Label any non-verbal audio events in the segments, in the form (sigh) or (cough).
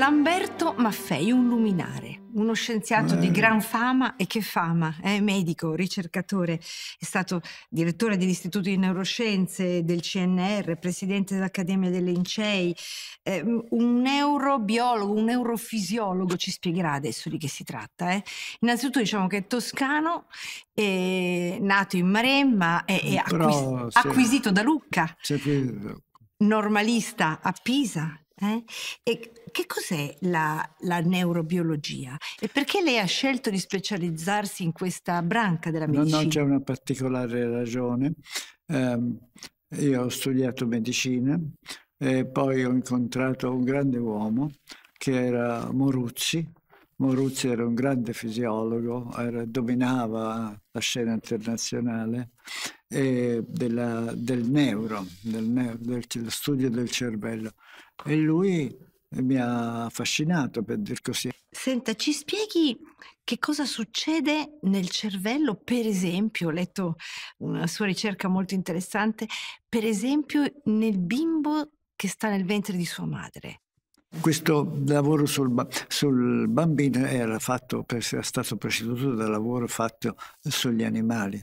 Lamberto Maffei, un luminare, uno scienziato eh. di gran fama e che fama, è eh, medico, ricercatore, è stato direttore dell'Istituto di Neuroscienze del CNR, presidente dell'Accademia delle Incei, eh, un neurobiologo, un neurofisiologo, ci spiegherà adesso di che si tratta. Eh. Innanzitutto diciamo che è toscano, è nato in Maremma, è, è acquis- acquisito da Lucca. Normalista a Pisa eh? E che cos'è la, la, neurobiologia e perché lei ha scelto di specializzarsi in questa branca della medicina? Non, c'è una particolare ragione. Um, io ho studiato medicina e poi ho incontrato un grande uomo che era Moruzzi. Moruzzi era un grande fisiologo, era, dominava la scena internazionale eh, della, del neuro, del, ne- del, del, studio del cervello. E lui mi ha affascinato, per dir così. Senta, ci spieghi che cosa succede nel cervello, per esempio, ho letto una sua ricerca molto interessante, per esempio nel bimbo che sta nel ventre di sua madre. Questo lavoro sul, sul bambino era, fatto, era stato preceduto dal lavoro fatto sugli animali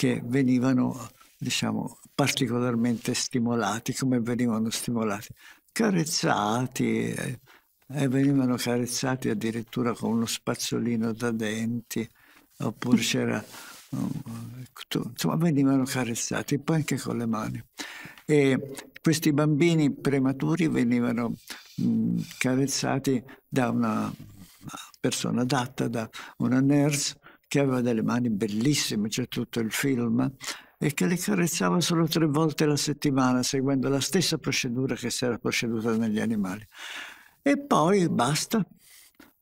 che venivano diciamo, particolarmente stimolati, come venivano stimolati, carezzati e, eh, e eh, venivano carezzati addirittura con uno spazzolino da denti, oppure (laughs) c'era... Um, insomma, venivano carezzati, poi anche con le mani. E questi bambini prematuri venivano mh, mm, carezzati da una persona adatta, da una nurse che aveva delle mani bellissime, c'è tutto il film, e che le carezzava solo tre volte la settimana, seguendo la stessa procedura che si era proceduta negli animali. E poi basta,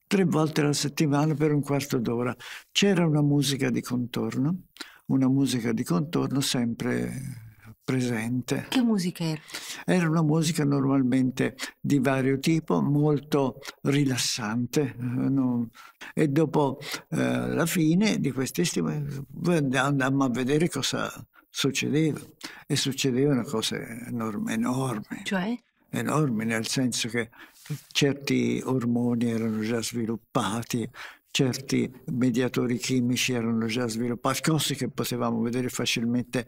tre volte alla settimana per un quarto d'ora. C'era una musica di contorno, una musica di contorno sempre presente. Che musica era? Era una musica normalmente di vario tipo, molto rilassante. Eh, e dopo eh, la fine di quest'estima andammo a vedere cosa succedeva. E succedevano cose enormi. enormi. Cioè? Enormi, nel senso che certi ormoni erano già sviluppati, certi mediatori chimici erano già sviluppati, cose che potevamo vedere facilmente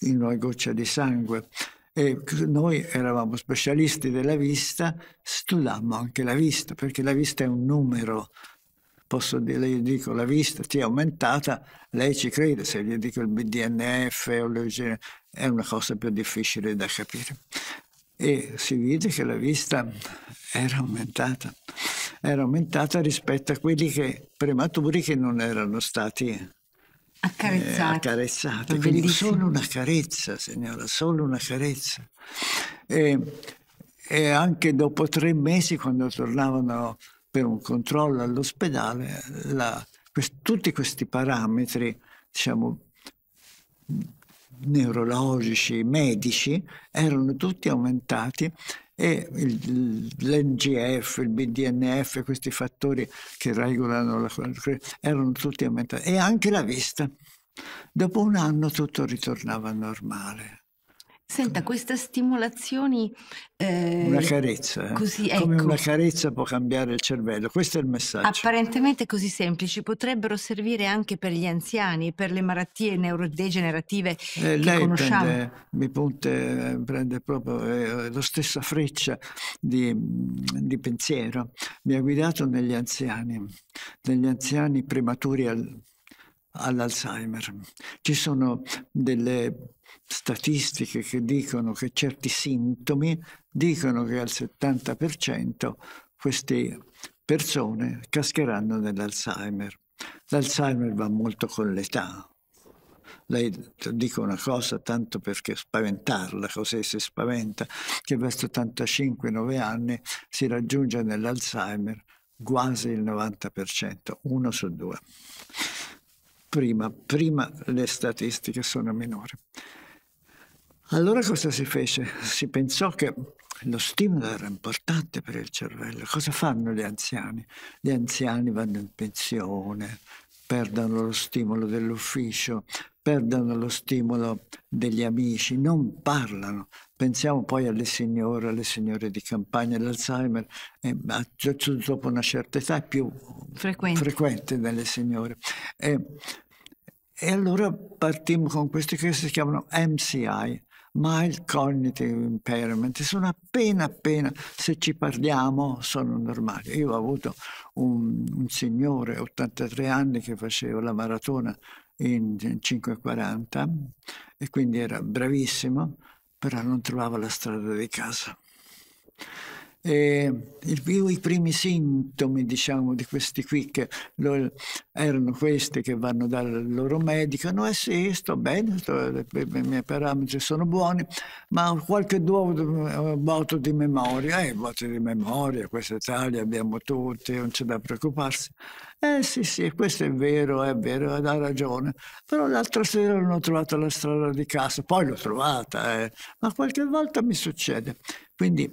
in una goccia di sangue. E noi eravamo specialisti della vista, studiammo anche la vista, perché la vista è un numero. Posso dire, io dico la vista ti è aumentata, lei ci crede, se gli dico il BDNF o l'eugene, è una cosa più difficile da capire. E si vide che la vista era aumentata, era aumentata rispetto a quelli che, prematuri che non erano stati accarezzate. Eh, accarezzate. Quindi solo una carezza, signora, solo una carezza. E, e anche dopo tre mesi, quando tornavano per un controllo all'ospedale, quest, tutti questi parametri, diciamo, neurologici, medici, erano tutti aumentati e l'NGF, il BDNF, questi fattori che regolano la cioè erano tutti aumentati e anche la vista. Dopo un anno tutto ritornava normale. Senta, queste stimolazioni... Eh, una carezza, eh. così, ecco. come una carezza ecco. può cambiare il cervello, questo è il messaggio. Apparentemente così semplici, potrebbero servire anche per gli anziani e per le malattie neurodegenerative eh, lei conosciamo. Prende, mi punte, prende proprio eh, la stessa freccia di, di, pensiero, mi ha guidato negli anziani, negli anziani prematuri al, all'Alzheimer. Ci sono delle statistiche che dicono che certi sintomi dicono che al 70% queste persone cascheranno nell'Alzheimer. L'Alzheimer va molto con l'età. Lei dico una cosa tanto perché spaventarla, così si spaventa, che verso 85-9 anni si raggiunge nell'Alzheimer quasi il 90%, uno su due. Prima, prima le statistiche sono minori. Allora cosa si fece? Si pensò che lo stimolo era importante per il cervello. Cosa fanno gli anziani? Gli anziani vanno in pensione, perdono lo stimolo dell'ufficio, perdono lo stimolo degli amici, non parlano. Pensiamo poi alle signore, alle signore di campagna, l'Alzheimer, eh, dopo una certa età è più frequente, frequente delle signore. Eh, e allora partimmo con questi che si chiamano MCI, mild cognitive impairment, sono appena appena, se ci parliamo, sono normali. Io ho avuto un, un signore, 83 anni, che faceva la maratona in 5.40 e quindi era bravissimo, però non trovava la strada di casa. E I primi sintomi, diciamo, di questi qui che lo, erano questi che vanno dal loro medico, no, eh sì, sto bene, sto, i miei parametri sono buoni, ma qualche nuovo botto di memoria, eh, botto di memoria, questa Italia abbiamo tutti, non c'è da preoccuparsi. Eh sì, sì, questo è vero, è vero, ha ragione. Però l'altra sera non ho trovato la strada di casa, poi l'ho trovata, eh. ma qualche volta mi succede. Quindi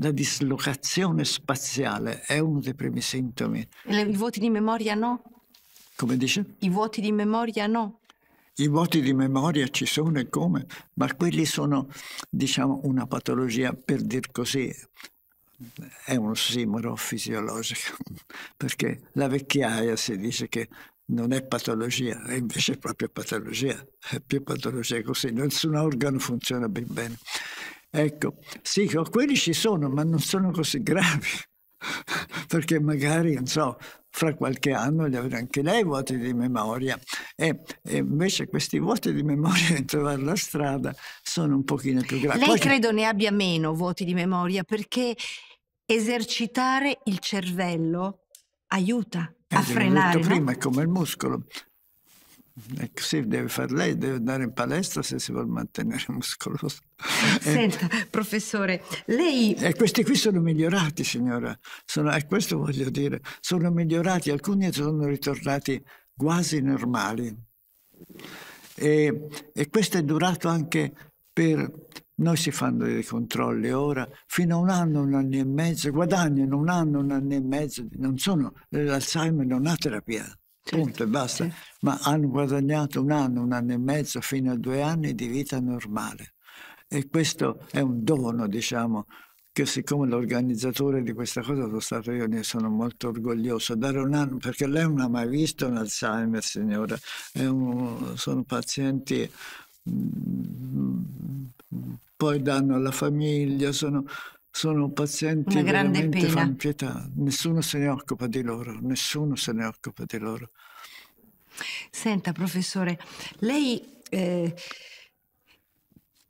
la dislocazione spaziale è uno dei primi sintomi. I vuoti di memoria no? Come dice? I vuoti di memoria no. I vuoti di memoria ci sono e come, ma quelli sono, diciamo, una patologia, per dir così, è un simbolo fisiologico, (laughs) perché la vecchiaia si dice che non è patologia, è invece proprio patologia, è più patologia così, nessun organo funziona ben bene. Ecco, sì, oh, quelli ci sono, ma non sono così gravi, (laughs) perché magari, non so, fra qualche anno li avrà anche lei vuoti di memoria. E, e, invece questi vuoti di memoria di (laughs) trovare la strada sono un pochino più gravi. Lei Poi credo che... ne abbia meno vuoti di memoria, perché esercitare il cervello aiuta. a frenare. Detto prima è come il muscolo, eh, sì, deve fare lei, deve andare in palestra se si vuole mantenere (laughs) muscoloso. Eh, Senta, e, professore, lei... E eh, questi qui sono migliorati, signora, sono, e questo voglio dire, sono migliorati, alcuni sono ritornati quasi normali. E, e questo è durato anche per... Noi si fanno dei controlli ora, fino a un anno, un anno e mezzo, guadagnano un anno, un anno e mezzo, non sono, l'Alzheimer non ha terapia certo, punto e basta. Certo. Ma hanno guadagnato un anno, un anno e mezzo, fino a due anni di vita normale. E questo è un dono, diciamo, che siccome l'organizzatore di questa cosa sono stato io, ne sono molto orgoglioso. Dare un anno, perché lei non ha mai visto un Alzheimer, signora. Un, sono pazienti... Mh, mm, mm, poi danno alla famiglia, sono sono pazienti Una grande pena. pietà, nessuno se ne occupa di loro, nessuno se ne occupa di loro. Senta professore, lei eh,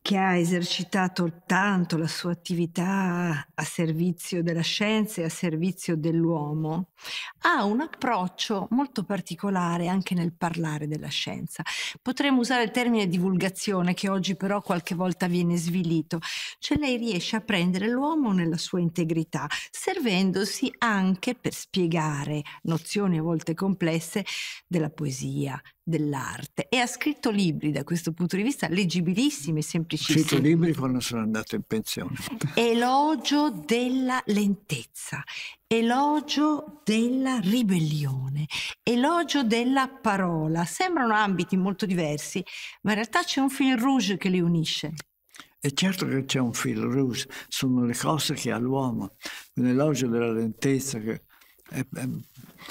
che ha esercitato tanto la sua attività a servizio della scienza e a servizio dell'uomo, ha un approccio molto particolare anche nel parlare della scienza. Potremmo usare il termine divulgazione che oggi però qualche volta viene svilito, cioè lei riesce a prendere l'uomo nella sua integrità, servendosi anche per spiegare nozioni a volte complesse della poesia, dell'arte e ha scritto libri da questo punto di vista leggibilissimi e semplicissimi. Ha scritto libri quando sono andato in pensione. (laughs) Elogio della lentezza, elogio della ribellione, elogio della parola. Sembrano ambiti molto diversi, ma in realtà c'è un fil rouge che li unisce. E certo che c'è un fil rouge, sono le cose che ha l'uomo. Un elogio della lentezza che è,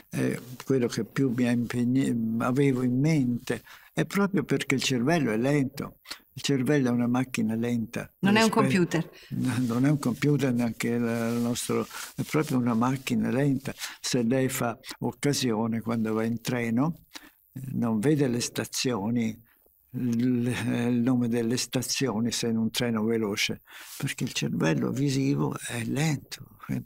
è quello che più mi impegni, avevo in mente, è proprio perché il cervello è lento. Il cervello è una macchina lenta. Non è un computer. No, non è un computer neanche il nostro, è proprio una macchina lenta. Se lei fa occasione quando va in treno, non vede le stazioni, il nome delle stazioni se in un treno veloce, perché il cervello visivo è lento eh,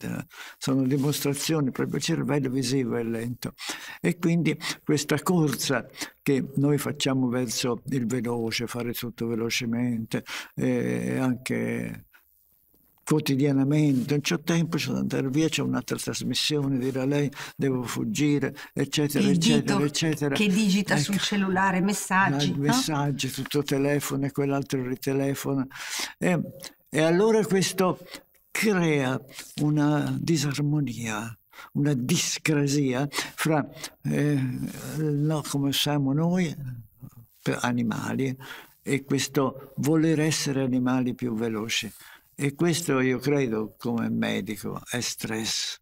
sono dimostrazioni, proprio il cervello visivo è lento. E quindi questa corsa che noi facciamo verso il veloce, fare tutto velocemente, e eh, anche quotidianamente, non c'è tempo, c'è da andare via, c'è un'altra trasmissione, dirà lei, devo fuggire, eccetera, Il eccetera, eccetera. Che digita ecco, sul cellulare messaggi. No? Messaggi, tutto telefono e quell'altro ritelefono. E, e allora questo crea una disarmonia, una discrasia fra eh, no, come siamo noi, eh, animali, e questo voler essere animali più veloci. E questo io credo come medico è stress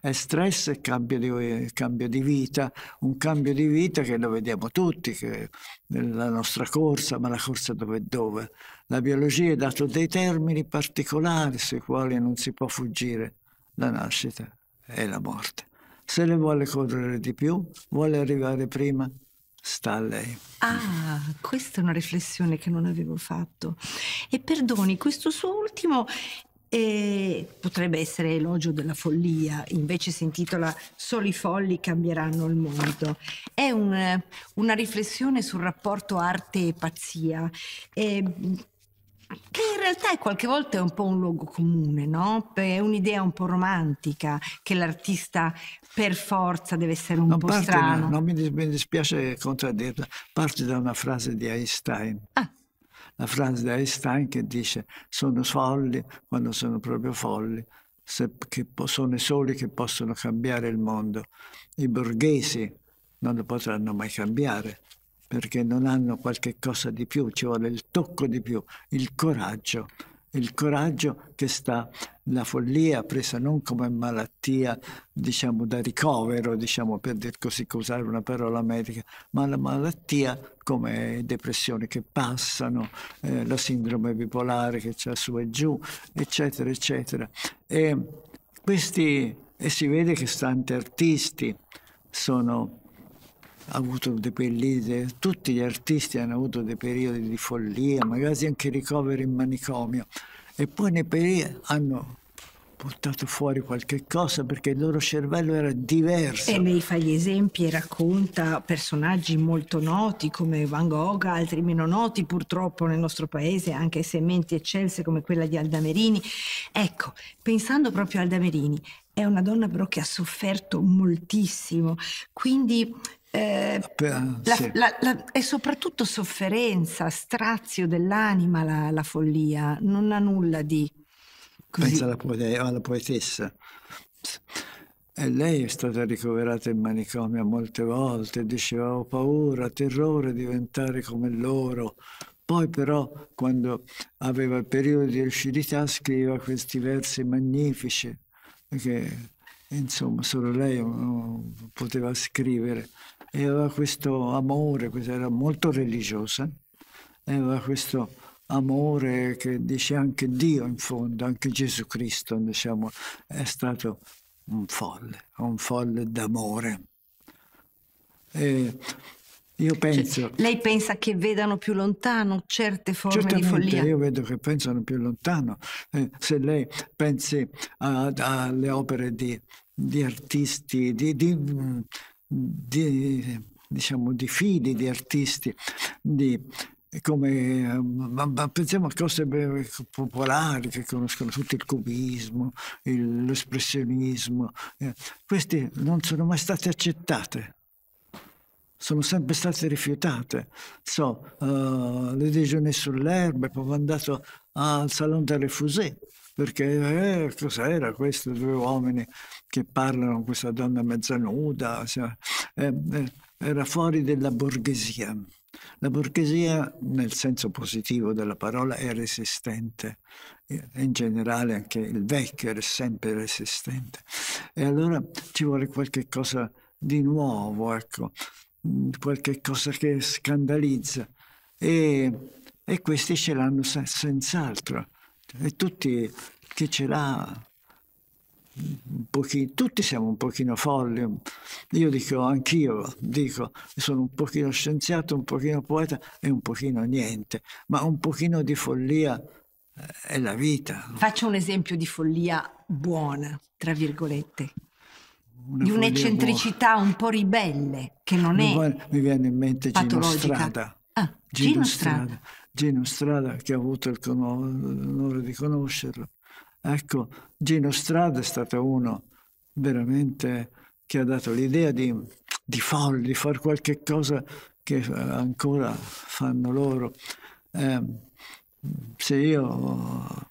è stress e cambio di, eh, cambio di, vita, un cambio di vita che lo vediamo tutti, che nella nostra corsa, ma la corsa dove dove. La biologia ha dato dei termini particolari sui quali non si può fuggire la nascita e la morte. Se le vuole correre di più, vuole arrivare prima, sta a lei. Ah, questa è una riflessione che non avevo fatto. E perdoni, questo suo ultimo e potrebbe essere elogio della follia, invece si intitola Solo i folli cambieranno il mondo. È un, una riflessione sul rapporto arte e pazzia. E, che in realtà è qualche volta è un po' un luogo comune, no? È un'idea un po' romantica che l'artista per forza deve essere un non po' strano. Da, non mi, dispiace contraddirla, parte da una frase di Einstein. Ah la frase di Einstein che dice sono folli quando sono proprio folli, se, sono i soli che possono cambiare il mondo. I borghesi non lo potranno mai cambiare perché non hanno qualche cosa di più, ci vuole il tocco di più, il coraggio, il coraggio che sta la follia presa non come malattia, diciamo, da ricovero, diciamo, per dir così, usare una parola medica, ma la malattia come depressioni che passano, eh, la sindrome bipolare che c'è su e giù, eccetera, eccetera. E, questi, e si vede che tanti artisti sono avuto dei periodi, tutti gli artisti hanno avuto dei periodi di follia, magari anche ricoveri in manicomio e poi nei periodi hanno buttato fuori qualche cosa perché il loro cervello era diverso. E lei fa gli esempi e racconta personaggi molto noti come Van Gogh, altri meno noti purtroppo nel nostro paese, anche se menti eccelse come quella di Aldamerini. Ecco, pensando proprio a Aldamerini, è una donna però che ha sofferto moltissimo, quindi eh, ah, la, la, la, è soprattutto sofferenza, strazio dell'anima la, follia, non ha nulla di... Così. Pensa alla, poet- alla poetessa. E lei è stata ricoverata in manicomio molte volte, diceva ho paura, terrore diventare come loro. Poi però, quando aveva il periodo di lucidità, scriveva questi versi magnifici, che insomma solo lei poteva scrivere e aveva questo amore, era molto religiosa, e aveva questo amore che dice anche Dio in fondo, anche Gesù Cristo, diciamo, è stato un folle, un folle d'amore. E io cioè, penso... Cioè, lei pensa che vedano più lontano certe forme di follia? Io vedo che pensano più lontano. Eh, se lei pensi alle opere di, di artisti, di, di, di, diciamo, di fidi, di artisti, di, come ma, ma pensiamo a cose popolari che conoscono tutti il cubismo, il, l'espressionismo, eh, queste non sono mai state accettate, sono sempre state rifiutate. So, uh, le Dejeuner sull'erba, poi andato al Salon delle Fusée, perché eh, cos'era questo, due uomini che parlano con questa donna mezzanuda, cioè, eh, eh, era fuori della borghesia. La borghesia, nel senso positivo della parola, è resistente. In generale anche il vecchio era sempre resistente. E allora ci vuole qualche cosa di nuovo, ecco, mm, qualche cosa che scandalizza. E, e questi ce l'hanno senz'altro e tutti chi ce l'ha un Pochino, tutti siamo un pochino folli, io dico anch'io, dico sono un pochino scienziato, un pochino poeta e un pochino niente, ma un pochino di follia eh, è la vita. Faccio un esempio di follia buona, tra virgolette. Una di un'eccentricità un po' ribelle che non mi è. Mi viene in mente patologica. Gino Strada. Ah, Gino, Gino Strada. Strada. Gino Strada, che ho avuto l'onore di conoscerlo. Ecco, Gino Strada è stato uno veramente che ha dato l'idea di, di, far, di fare qualche cosa che ancora fanno loro. Eh, se io ho,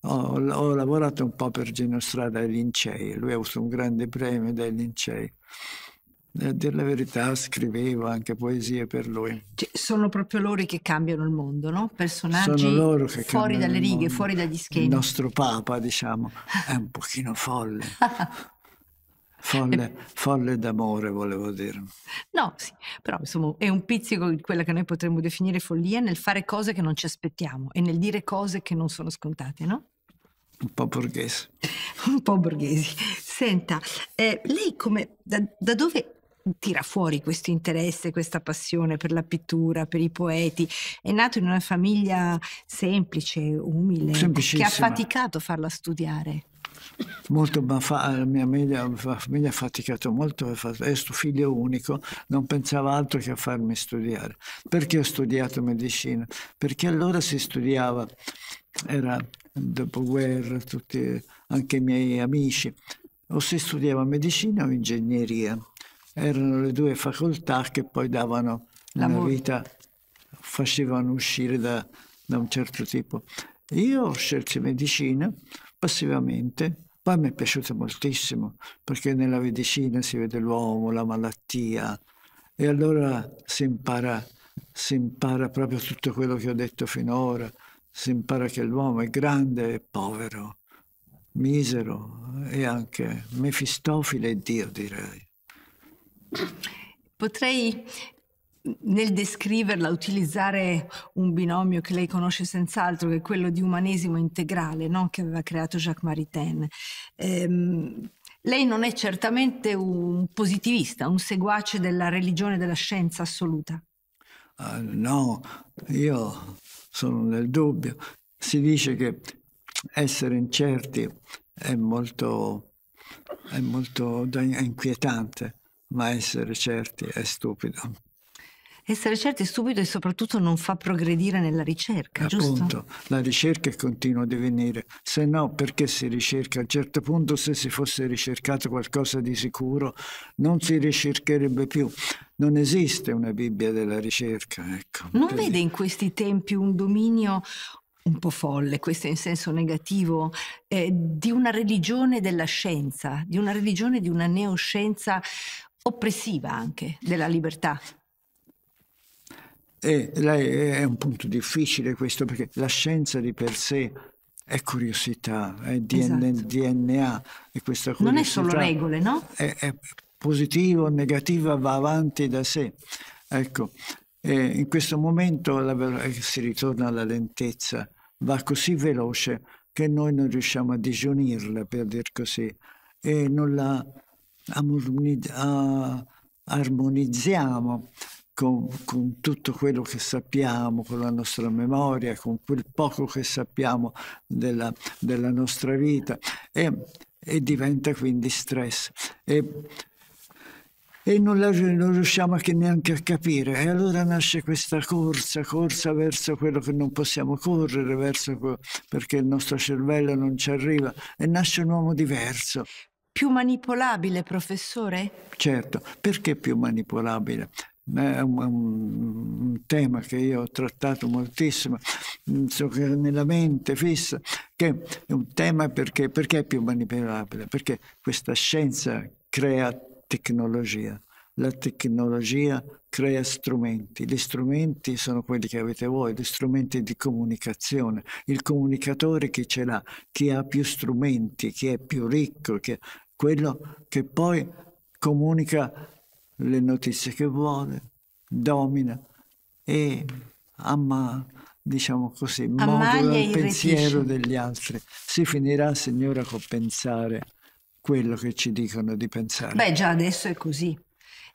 ho, ho, lavorato un po' per Gino Strada ai Lincei, lui ha avuto un grande premio dai Lincei a eh, dire la verità, scrivevo anche poesie per lui. Cioè, sono proprio loro che cambiano il mondo, no? Personaggi fuori dalle righe, fuori dagli schemi. Il nostro Papa, diciamo, è un pochino folle. (laughs) Folle, folle d'amore, volevo dire. No, sì, però insomma è un pizzico di quella che noi potremmo definire follia nel fare cose che non ci aspettiamo e nel dire cose che non sono scontate, no? Un po' borghese. (laughs) un po' borghesi. Senta, eh, lei come, da, da dove tira fuori questo interesse, questa passione per la pittura, per i poeti. È nato in una famiglia semplice, umile, che ha faticato a farla studiare. Molto, ma fa, la mia famiglia, la famiglia ha faticato molto, è questo figlio unico, non pensava altro che a farmi studiare. Perché ho studiato medicina? Perché allora si studiava, era dopoguerra, tutti, anche i miei amici, o si studiava medicina o ingegneria erano le due facoltà che poi davano la vita, facevano uscire da, da un certo tipo. Io scelto medicina passivamente, poi mi è piaciuta moltissimo perché nella medicina si vede l'uomo, la malattia e allora si impara, si impara proprio tutto quello che ho detto finora, si impara che l'uomo è grande e povero, misero e anche mefistofile e Dio direi. Potrei nel descriverla utilizzare un binomio che lei conosce senz'altro, che è quello di umanesimo integrale, no? che aveva creato Jacques Maritain. Ehm, lei non è certamente un positivista, un seguace della religione della scienza assoluta. Uh, no, io sono nel dubbio. Si dice che essere incerti è molto, è molto inquietante ma essere certi è stupido. Essere certi è stupido e soprattutto non fa progredire nella ricerca, Appunto, giusto? la ricerca continua a divenire, se no perché si ricerca? A un certo punto se si fosse ricercato qualcosa di sicuro non si ricercherebbe più. Non esiste una Bibbia della ricerca, ecco. Non così. vede in questi tempi un dominio un po' folle, questo in senso negativo, eh, di una religione della scienza, di una religione di una neoscienza oppressiva anche della libertà. E è un punto difficile questo perché la scienza di per sé è curiosità, è DN, esatto. DNA e questa curiosità. Non è solo regole, no? È, è positiva o negativa, va avanti da sé. Ecco, in questo momento la, eh, si ritorna alla lentezza, va così veloce che noi non riusciamo a digiunirla, per dir così, e non la armonizziamo con, con, tutto quello che sappiamo, con la nostra memoria, con quel poco che sappiamo della, della nostra vita e, e, diventa quindi stress. E, e non, la, non, riusciamo neanche a capire. E allora nasce questa corsa, corsa verso quello che non possiamo correre, verso perché il nostro cervello non ci arriva, e nasce un uomo diverso più manipolabile, professore? Certo, perché più manipolabile? È un, un tema che io ho trattato moltissimo, mm, so che nella mente fissa, che è un tema perché, perché è più manipolabile? Perché questa scienza crea tecnologia la tecnologia crea strumenti, gli strumenti sono quelli che avete voi, gli strumenti di comunicazione, il comunicatore che ce l'ha, chi ha più strumenti, chi è più ricco, chi è quello che poi comunica le notizie che vuole, domina e amma, diciamo così, modula il pensiero degli altri. Si finirà, signora, col pensare quello che ci dicono di pensare. Beh, già adesso è così.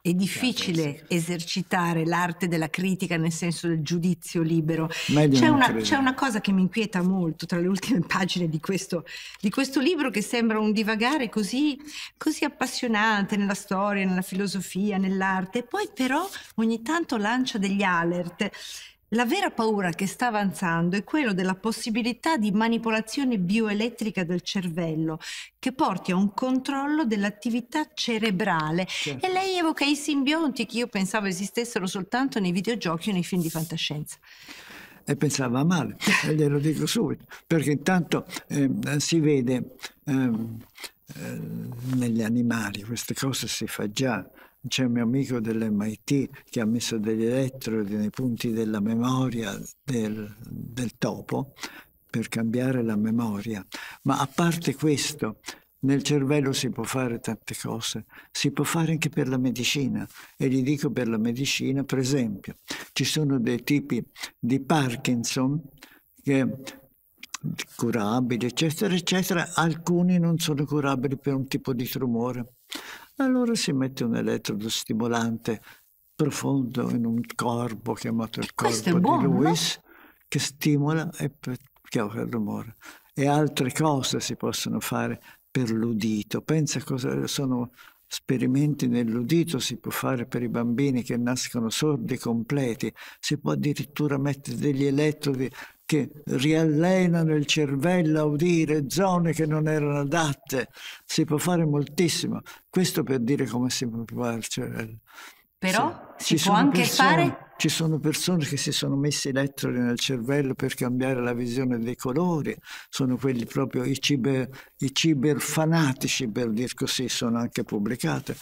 È difficile esercitare l'arte della critica nel senso del giudizio libero. C'è una, c'è una, cosa che mi inquieta molto tra le ultime (laughs) pagine di questo, di questo libro che sembra un divagare così, così, appassionante nella storia, nella filosofia, nell'arte, e poi però ogni tanto lancia degli alert la vera paura che sta avanzando è quella della possibilità di manipolazione bioelettrica del cervello che porti a un controllo dell'attività cerebrale. Certo. E lei evoca i simbionti che io pensavo esistessero soltanto nei videogiochi o nei film di fantascienza e pensava male, e glielo dico subito, perché intanto eh, si vede ehm, eh, negli animali, queste cose si fa già, c'è un mio amico dell'MIT che ha messo degli elettrodi nei punti della memoria del, del topo per cambiare la memoria. Ma a parte questo, nel cervello si può fare tante cose, si può fare anche per la medicina e gli dico per la medicina, per esempio, ci sono dei tipi di Parkinson che curabili, eccetera, eccetera, alcuni non sono curabili per un tipo di tumore allora si mette un elettrodo stimolante profondo in un corpo chiamato il corpo buono, di Lewis no? che stimola e provoca il rumore. E altre cose si possono fare per l'udito. Pensa cosa sono esperimenti nell'udito si può fare per i bambini che nascono sordi completi, si può addirittura mettere degli elettrodi che riallenano il cervello a udire zone che non erano adatte. Si può fare moltissimo. Questo per dire come si può il cervello. Cioè, Però sì. si Ci può anche persone... fare ci sono persone che si sono messe elettrodi nel cervello per cambiare la visione dei colori, sono quelli proprio i, ciber, i ciberfanatici, per dir così, sono anche pubblicate.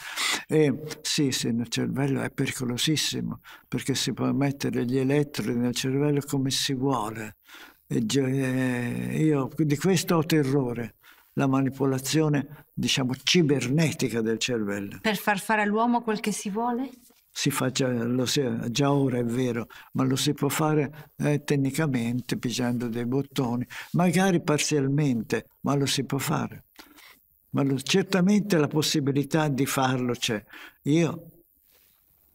E sì, sì, nel cervello è pericolosissimo, perché si può mettere gli elettrodi nel cervello come si vuole. E eh, io di questo ho terrore la manipolazione, diciamo, cibernetica del cervello. Per far fare all'uomo quel che si vuole? si fa già, si, già, ora, è vero, ma lo si può fare eh, tecnicamente, pigiando dei bottoni, magari parzialmente, ma lo si può fare. Ma lo, certamente la possibilità di farlo c'è. Io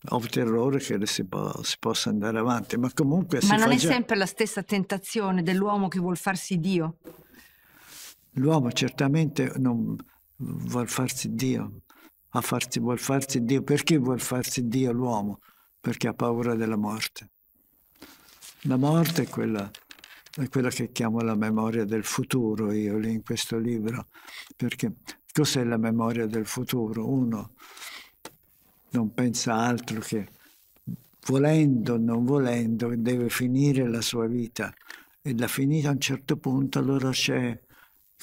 ho terrore che si, po si, possa andare avanti, ma comunque... Ma non è già... sempre la stessa tentazione dell'uomo che vuol farsi Dio? L'uomo certamente non vuol farsi Dio, a farsi, vuol farsi Dio. Perché vuol farsi Dio l'uomo? Perché ha paura della morte. La morte è quella, è quella che chiamo la memoria del futuro, io lì in questo libro, perché cos'è la memoria del futuro? Uno non pensa altro che volendo o non volendo deve finire la sua vita e la finita a un certo punto allora c'è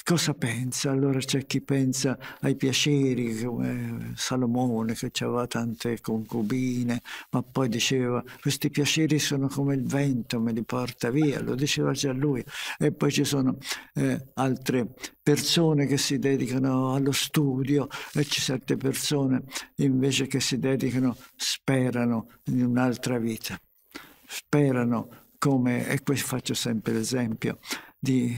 cosa pensa? Allora c'è chi pensa ai piaceri, come eh, Salomone che aveva tante concubine, ma poi diceva questi piaceri sono come il vento, me li porta via, lo diceva già lui. E poi ci sono eh, altre persone che si dedicano allo studio e ci sono altre persone invece che si dedicano, sperano in un'altra vita, sperano come, e qui faccio sempre l'esempio di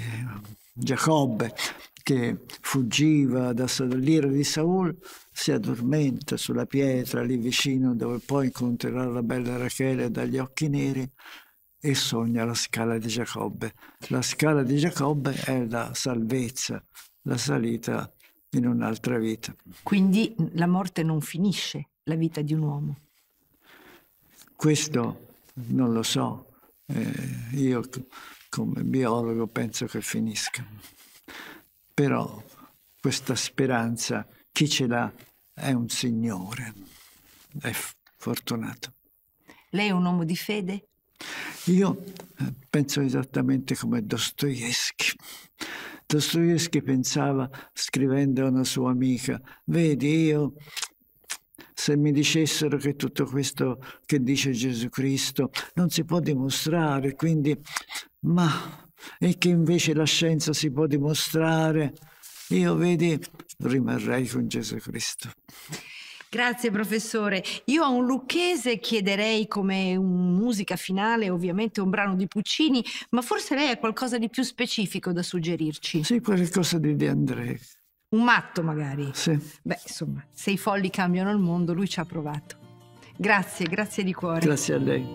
Giacobbe che fuggiva dall'ira di Saul si addormenta sulla pietra lì vicino dove poi incontrerà la bella Rachele dagli occhi neri e sogna la scala di Giacobbe. La scala di Giacobbe è la salvezza, la salita in un'altra vita. Quindi la morte non finisce la vita di un uomo. Questo non lo so. Eh, io come biologo penso che finiscano. Però questa speranza, chi ce l'ha è un signore, è fortunato. Lei è un uomo di fede? Io eh, penso esattamente come Dostoevsky. Dostoevsky pensava, scrivendo a una sua amica, vedi io se mi dicessero che tutto questo che dice Gesù Cristo non si può dimostrare, quindi, ma e che invece la scienza si può dimostrare, io vedi, rimarrei con Gesù Cristo. Grazie professore. Io a un lucchese chiederei come musica finale, ovviamente un brano di Puccini, ma forse lei ha qualcosa di più specifico da suggerirci. Sì, qualcosa di De Andrea un matto magari. Sì. Beh, insomma, se i folli cambiano il mondo, lui ci ha provato. Grazie, grazie di cuore. Grazie a lei.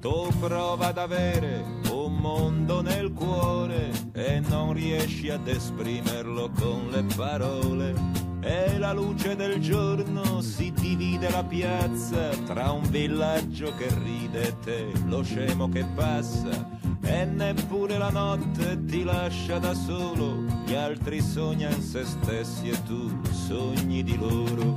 Tu prova ad avere un mondo nel cuore e non riesci ad esprimerlo con le parole. E la luce del giorno si divide la piazza tra un villaggio che ride e te, lo scemo che passa. E neppure la notte ti lascia da solo gli altri sognano se stessi e tu sogni di loro.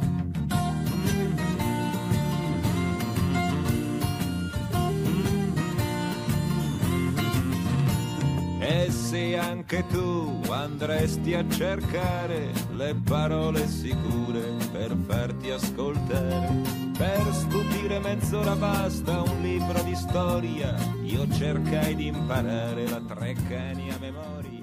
E se anche tu andresti a cercare le parole sicure per farti ascoltare? Per stupire mezz'ora basta un libro di storia, io cercai di imparare la Treccani a memoria.